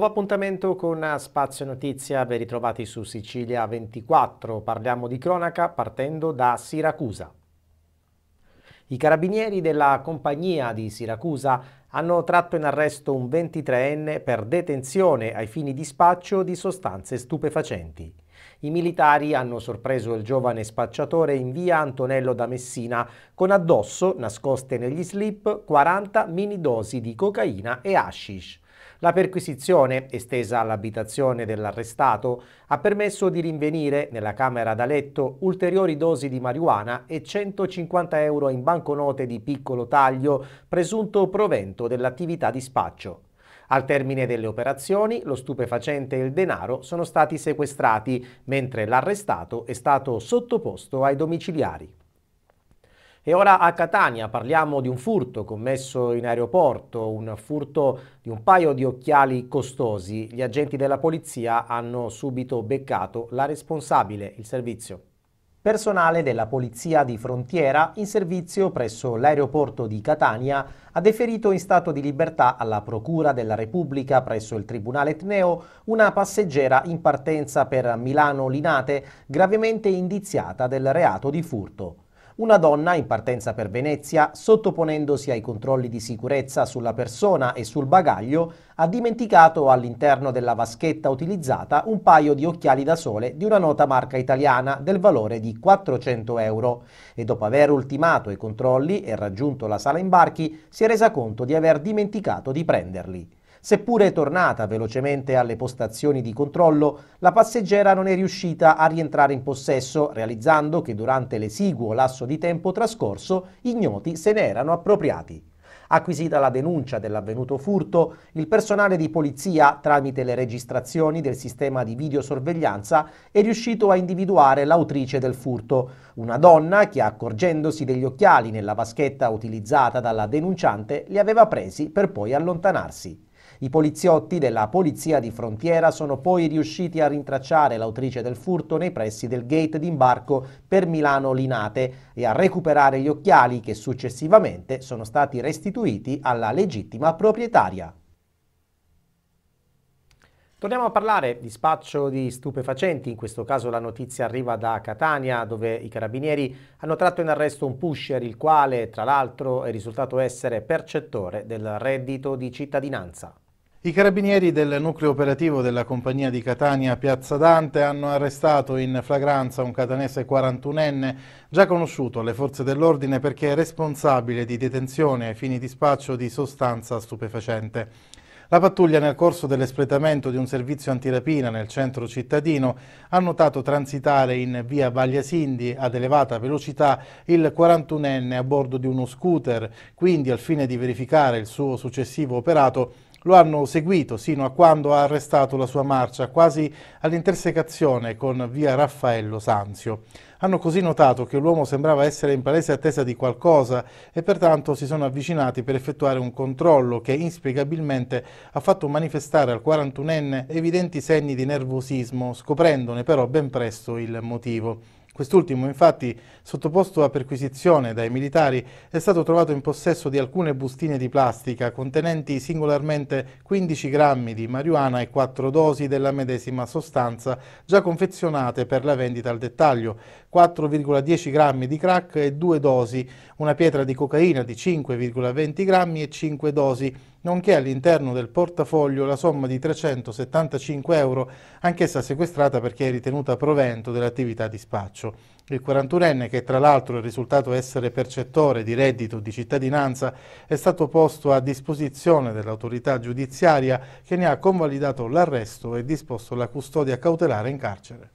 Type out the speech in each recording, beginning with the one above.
Nuovo appuntamento con Spazio Notizia ben ritrovati su Sicilia 24. Parliamo di cronaca partendo da Siracusa. I carabinieri della compagnia di Siracusa hanno tratto in arresto un 23enne per detenzione ai fini di spaccio di sostanze stupefacenti. I militari hanno sorpreso il giovane spacciatore in via Antonello da Messina con addosso, nascoste negli slip, 40 mini dosi di cocaina e hashish. La perquisizione, estesa all'abitazione dell'arrestato, ha permesso di rinvenire nella camera da letto ulteriori dosi di marijuana e 150 euro in banconote di piccolo taglio, presunto provento dell'attività di spaccio. Al termine delle operazioni, lo stupefacente e il denaro sono stati sequestrati, mentre l'arrestato è stato sottoposto ai domiciliari. E ora a Catania parliamo di un furto commesso in aeroporto, un furto di un paio di occhiali costosi. Gli agenti della polizia hanno subito beccato la responsabile, il servizio. Personale della Polizia di Frontiera in servizio presso l'aeroporto di Catania ha deferito in stato di libertà alla Procura della Repubblica presso il Tribunale Etneo una passeggera in partenza per Milano Linate gravemente indiziata del reato di furto. Una donna in partenza per Venezia, sottoponendosi ai controlli di sicurezza sulla persona e sul bagaglio, ha dimenticato all'interno della vaschetta utilizzata un paio di occhiali da sole di una nota marca italiana del valore di 400 euro e dopo aver ultimato i controlli e raggiunto la sala imbarchi si è resa conto di aver dimenticato di prenderli. Seppure tornata velocemente alle postazioni di controllo, la passeggera non è riuscita a rientrare in possesso, realizzando che durante l'esiguo lasso di tempo trascorso ignoti se ne erano appropriati. Acquisita la denuncia dell'avvenuto furto, il personale di polizia, tramite le registrazioni del sistema di videosorveglianza, è riuscito a individuare l'autrice del furto, una donna che, accorgendosi degli occhiali nella vaschetta utilizzata dalla denunciante, li aveva presi per poi allontanarsi. I poliziotti della Polizia di Frontiera sono poi riusciti a rintracciare l'autrice del furto nei pressi del gate d'imbarco per Milano Linate e a recuperare gli occhiali che successivamente sono stati restituiti alla legittima proprietaria. Torniamo a parlare di spaccio di stupefacenti, in questo caso la notizia arriva da Catania dove i carabinieri hanno tratto in arresto un pusher il quale tra l'altro è risultato essere percettore del reddito di cittadinanza. I carabinieri del nucleo operativo della compagnia di Catania Piazza Dante hanno arrestato in flagranza un catanese 41enne già conosciuto alle forze dell'ordine perché è responsabile di detenzione ai fini di spaccio di sostanza stupefacente. La pattuglia nel corso dell'espletamento di un servizio antirapina nel centro cittadino ha notato transitare in via Vagliasindi ad elevata velocità il 41enne a bordo di uno scooter, quindi al fine di verificare il suo successivo operato lo hanno seguito sino a quando ha arrestato la sua marcia, quasi all'intersecazione con via Raffaello Sanzio. Hanno così notato che l'uomo sembrava essere in palese attesa di qualcosa e pertanto si sono avvicinati per effettuare un controllo che inspiegabilmente ha fatto manifestare al 41enne evidenti segni di nervosismo, scoprendone però ben presto il motivo. Quest'ultimo, infatti, sottoposto a perquisizione dai militari, è stato trovato in possesso di alcune bustine di plastica contenenti singolarmente 15 grammi di marijuana e 4 dosi della medesima sostanza già confezionate per la vendita al dettaglio. 4,10 grammi di crack e due dosi, una pietra di cocaina di 5,20 grammi e 5 dosi, nonché all'interno del portafoglio la somma di 375 euro, anch'essa sequestrata perché è ritenuta provento dell'attività di spaccio. Il 41enne, che tra l'altro è risultato essere percettore di reddito di cittadinanza, è stato posto a disposizione dell'autorità giudiziaria che ne ha convalidato l'arresto e disposto la custodia cautelare in carcere.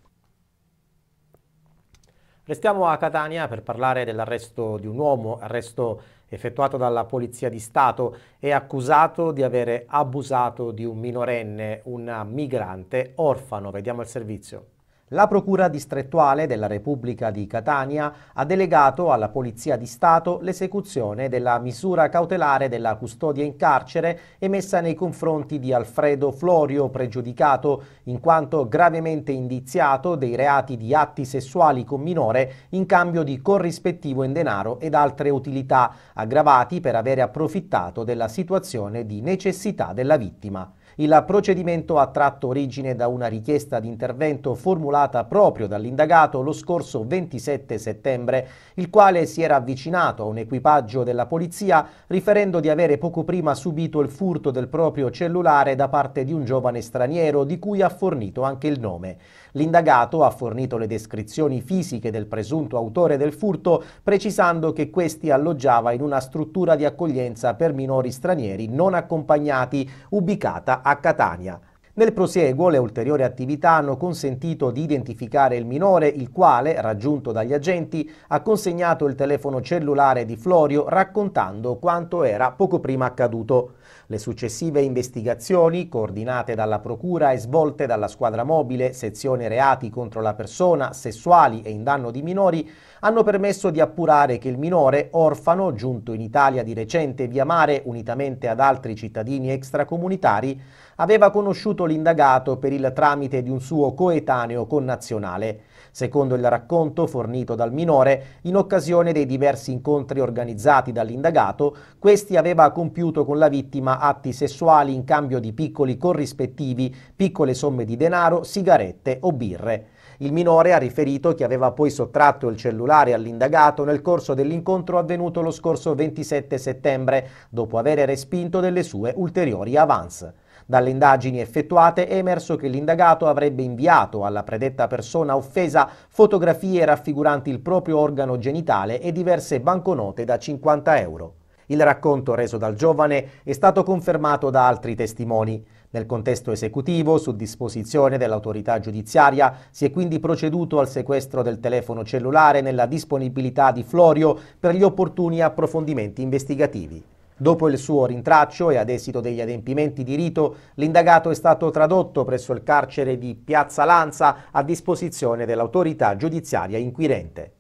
Restiamo a Catania per parlare dell'arresto di un uomo, arresto effettuato dalla Polizia di Stato, è accusato di avere abusato di un minorenne, una migrante orfano. Vediamo il servizio. La Procura distrettuale della Repubblica di Catania ha delegato alla Polizia di Stato l'esecuzione della misura cautelare della custodia in carcere emessa nei confronti di Alfredo Florio, pregiudicato in quanto gravemente indiziato dei reati di atti sessuali con minore in cambio di corrispettivo in denaro ed altre utilità, aggravati per avere approfittato della situazione di necessità della vittima. Il procedimento ha tratto origine da una richiesta di intervento formulata proprio dall'indagato lo scorso 27 settembre, il quale si era avvicinato a un equipaggio della polizia riferendo di avere poco prima subito il furto del proprio cellulare da parte di un giovane straniero di cui ha fornito anche il nome. L'indagato ha fornito le descrizioni fisiche del presunto autore del furto, precisando che questi alloggiava in una struttura di accoglienza per minori stranieri non accompagnati, ubicata a Catania. Nel prosieguo le ulteriori attività hanno consentito di identificare il minore, il quale, raggiunto dagli agenti, ha consegnato il telefono cellulare di Florio raccontando quanto era poco prima accaduto. Le successive investigazioni, coordinate dalla Procura e svolte dalla squadra mobile, sezione reati contro la persona, sessuali e in danno di minori, hanno permesso di appurare che il minore, orfano, giunto in Italia di recente via mare unitamente ad altri cittadini extracomunitari, aveva conosciuto l'indagato per il tramite di un suo coetaneo connazionale. Secondo il racconto fornito dal minore, in occasione dei diversi incontri organizzati dall'indagato, questi aveva compiuto con la vittima atti sessuali in cambio di piccoli corrispettivi, piccole somme di denaro, sigarette o birre. Il minore ha riferito che aveva poi sottratto il cellulare all'indagato nel corso dell'incontro avvenuto lo scorso 27 settembre, dopo aver respinto delle sue ulteriori avance. Dalle indagini effettuate è emerso che l'indagato avrebbe inviato alla predetta persona offesa fotografie raffiguranti il proprio organo genitale e diverse banconote da 50 euro. Il racconto reso dal giovane è stato confermato da altri testimoni. Nel contesto esecutivo, su disposizione dell'autorità giudiziaria, si è quindi proceduto al sequestro del telefono cellulare nella disponibilità di Florio per gli opportuni approfondimenti investigativi. Dopo il suo rintraccio e ad esito degli adempimenti di rito, l'indagato è stato tradotto presso il carcere di Piazza Lanza a disposizione dell'autorità giudiziaria inquirente.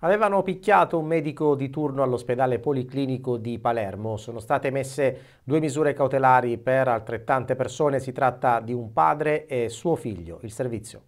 Avevano picchiato un medico di turno all'ospedale policlinico di Palermo. Sono state messe due misure cautelari per altrettante persone. Si tratta di un padre e suo figlio. Il servizio.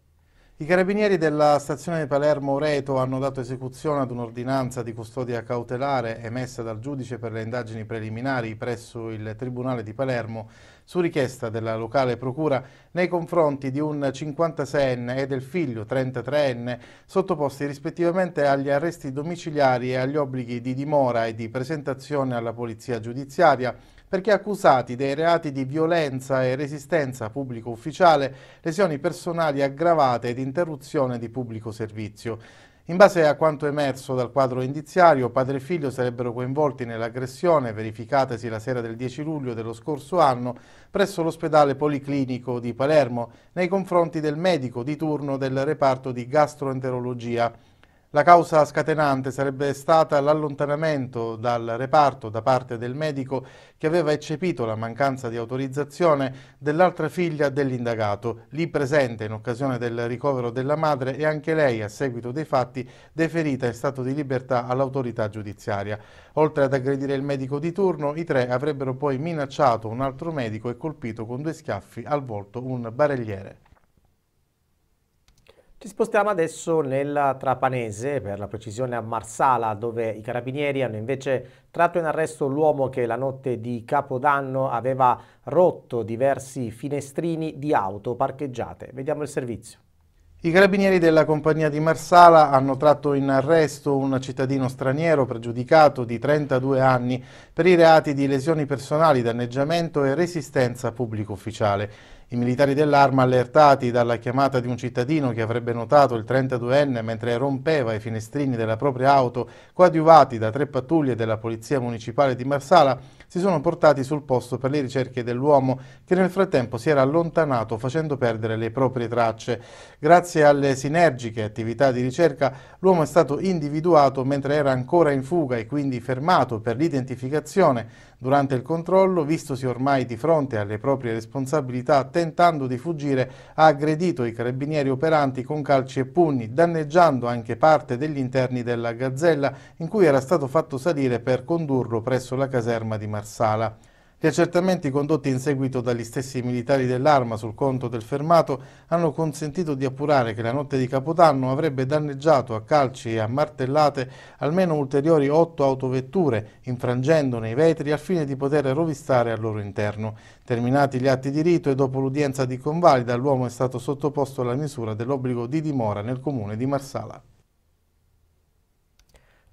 I carabinieri della stazione di Palermo Reto hanno dato esecuzione ad un'ordinanza di custodia cautelare emessa dal giudice per le indagini preliminari presso il Tribunale di Palermo su richiesta della locale procura nei confronti di un 56enne e del figlio 33enne sottoposti rispettivamente agli arresti domiciliari e agli obblighi di dimora e di presentazione alla polizia giudiziaria perché accusati dei reati di violenza e resistenza a pubblico ufficiale, lesioni personali aggravate ed interruzione di pubblico servizio. In base a quanto emerso dal quadro indiziario, padre e figlio sarebbero coinvolti nell'aggressione verificatasi la sera del 10 luglio dello scorso anno presso l'ospedale policlinico di Palermo nei confronti del medico di turno del reparto di gastroenterologia. La causa scatenante sarebbe stata l'allontanamento dal reparto da parte del medico che aveva eccepito la mancanza di autorizzazione dell'altra figlia dell'indagato, lì presente in occasione del ricovero della madre e anche lei, a seguito dei fatti, deferita in stato di libertà all'autorità giudiziaria. Oltre ad aggredire il medico di turno, i tre avrebbero poi minacciato un altro medico e colpito con due schiaffi al volto un barelliere. Ci spostiamo adesso nel Trapanese, per la precisione a Marsala, dove i carabinieri hanno invece tratto in arresto l'uomo che la notte di Capodanno aveva rotto diversi finestrini di auto parcheggiate. Vediamo il servizio. I carabinieri della compagnia di Marsala hanno tratto in arresto un cittadino straniero pregiudicato di 32 anni per i reati di lesioni personali, danneggiamento e resistenza pubblico ufficiale. I militari dell'arma, allertati dalla chiamata di un cittadino che avrebbe notato il 32enne mentre rompeva i finestrini della propria auto, coadiuvati da tre pattuglie della Polizia Municipale di Marsala, si sono portati sul posto per le ricerche dell'uomo che nel frattempo si era allontanato facendo perdere le proprie tracce. Grazie alle sinergiche attività di ricerca, l'uomo è stato individuato mentre era ancora in fuga e quindi fermato per l'identificazione durante il controllo, vistosi ormai di fronte alle proprie responsabilità, tentando di fuggire, ha aggredito i carabinieri operanti con calci e pugni, danneggiando anche parte degli interni della gazzella in cui era stato fatto salire per condurlo presso la caserma di Marsala. Gli accertamenti condotti in seguito dagli stessi militari dell'arma sul conto del fermato hanno consentito di appurare che la notte di Capodanno avrebbe danneggiato a calci e a martellate almeno ulteriori otto autovetture, infrangendone i vetri al fine di poter rovistare al loro interno. Terminati gli atti di rito e dopo l'udienza di convalida, l'uomo è stato sottoposto alla misura dell'obbligo di dimora nel comune di Marsala.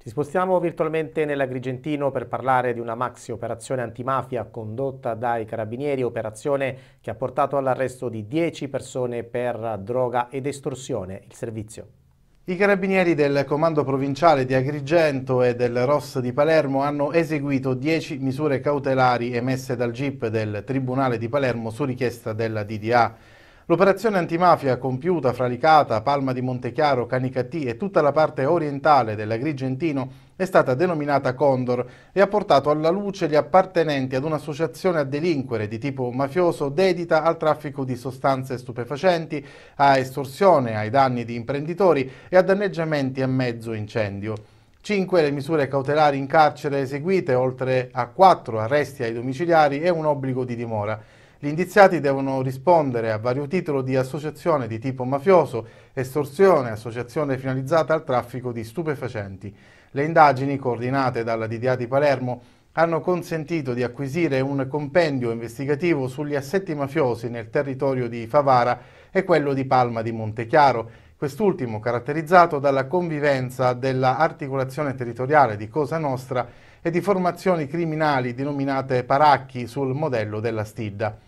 Ci spostiamo virtualmente nell'Agrigentino per parlare di una maxi operazione antimafia condotta dai carabinieri, operazione che ha portato all'arresto di 10 persone per droga ed estorsione. Il servizio. I carabinieri del Comando Provinciale di Agrigento e del ROS di Palermo hanno eseguito 10 misure cautelari emesse dal GIP del Tribunale di Palermo su richiesta della DDA. L'operazione antimafia compiuta fra Licata, Palma di Montechiaro, Canicattì e tutta la parte orientale dell'Agrigentino è stata denominata Condor e ha portato alla luce gli appartenenti ad un'associazione a delinquere di tipo mafioso dedita al traffico di sostanze stupefacenti, a estorsione, ai danni di imprenditori e a danneggiamenti a mezzo incendio. Cinque le misure cautelari in carcere eseguite, oltre a quattro arresti ai domiciliari e un obbligo di dimora. Gli indiziati devono rispondere a vario titolo di associazione di tipo mafioso, estorsione, associazione finalizzata al traffico di stupefacenti. Le indagini, coordinate dalla DDA di Palermo, hanno consentito di acquisire un compendio investigativo sugli assetti mafiosi nel territorio di Favara e quello di Palma di Montechiaro, quest'ultimo caratterizzato dalla convivenza della articolazione territoriale di Cosa Nostra e di formazioni criminali denominate paracchi sul modello della Stidda.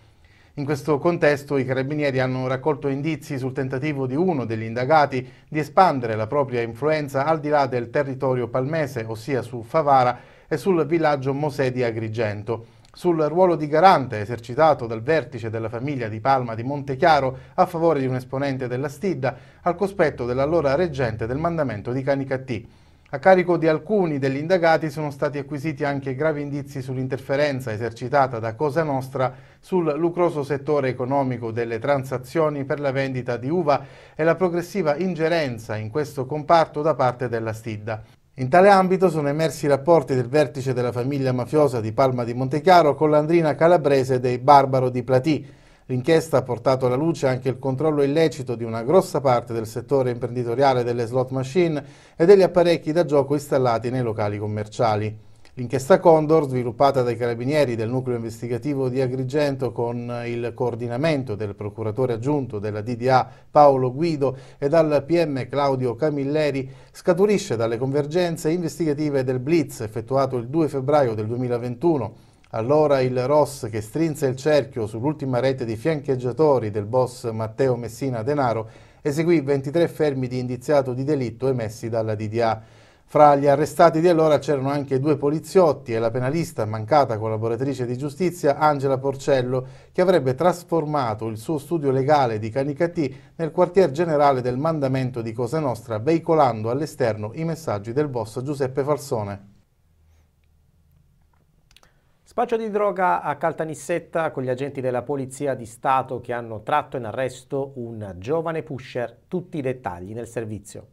In questo contesto i carabinieri hanno raccolto indizi sul tentativo di uno degli indagati di espandere la propria influenza al di là del territorio palmese, ossia su Favara e sul villaggio Mosè di Agrigento sul ruolo di garante esercitato dal vertice della famiglia di Palma di Montechiaro a favore di un esponente della Stidda al cospetto dell'allora reggente del mandamento di Canicattì. A carico di alcuni degli indagati sono stati acquisiti anche gravi indizi sull'interferenza esercitata da Cosa Nostra sul lucroso settore economico delle transazioni per la vendita di uva e la progressiva ingerenza in questo comparto da parte della Stidda. In tale ambito sono emersi i rapporti del vertice della famiglia mafiosa di Palma di Montechiaro con l'andrina calabrese dei Barbaro di Platì, L'inchiesta ha portato alla luce anche il controllo illecito di una grossa parte del settore imprenditoriale delle slot machine e degli apparecchi da gioco installati nei locali commerciali. L'inchiesta Condor, sviluppata dai carabinieri del nucleo investigativo di Agrigento con il coordinamento del procuratore aggiunto della DDA Paolo Guido e dal PM Claudio Camilleri, scaturisce dalle convergenze investigative del Blitz effettuato il 2 febbraio del 2021 allora il Ross che strinse il cerchio sull'ultima rete di fiancheggiatori del boss Matteo Messina Denaro eseguì 23 fermi di indiziato di delitto emessi dalla DDA. Fra gli arrestati di allora c'erano anche due poliziotti e la penalista, mancata collaboratrice di giustizia, Angela Porcello, che avrebbe trasformato il suo studio legale di Canicatì nel quartier generale del mandamento di Cosa Nostra, veicolando all'esterno i messaggi del boss Giuseppe Falsone. Spaccio di droga a Caltanissetta con gli agenti della Polizia di Stato che hanno tratto in arresto un giovane pusher. Tutti i dettagli nel servizio.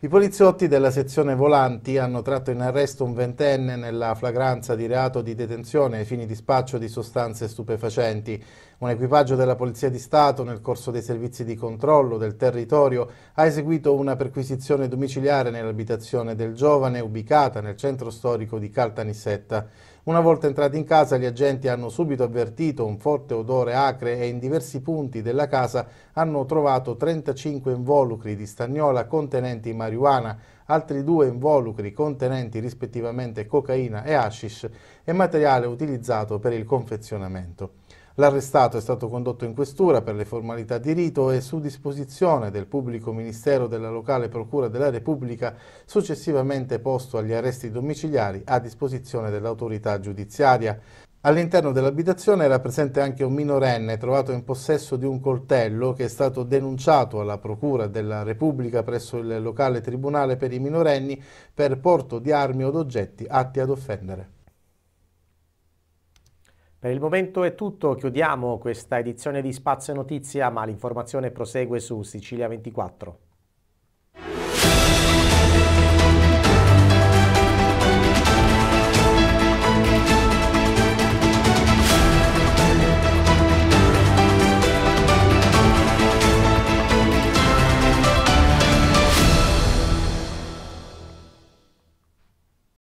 I poliziotti della sezione Volanti hanno tratto in arresto un ventenne nella flagranza di reato di detenzione ai fini di spaccio di sostanze stupefacenti. Un equipaggio della Polizia di Stato, nel corso dei servizi di controllo del territorio, ha eseguito una perquisizione domiciliare nell'abitazione del giovane ubicata nel centro storico di Caltanissetta. Una volta entrati in casa gli agenti hanno subito avvertito un forte odore acre e in diversi punti della casa hanno trovato 35 involucri di stagnola contenenti marijuana, altri due involucri contenenti rispettivamente cocaina e hashish e materiale utilizzato per il confezionamento. L'arrestato è stato condotto in questura per le formalità di rito e su disposizione del pubblico ministero della locale procura della Repubblica successivamente posto agli arresti domiciliari a disposizione dell'autorità giudiziaria. All'interno dell'abitazione era presente anche un minorenne trovato in possesso di un coltello che è stato denunciato alla Procura della Repubblica presso il locale tribunale per i minorenni per porto di armi o d'oggetti atti ad offendere. Per il momento è tutto, chiudiamo questa edizione di Spazio Notizia, ma l'informazione prosegue su Sicilia 24.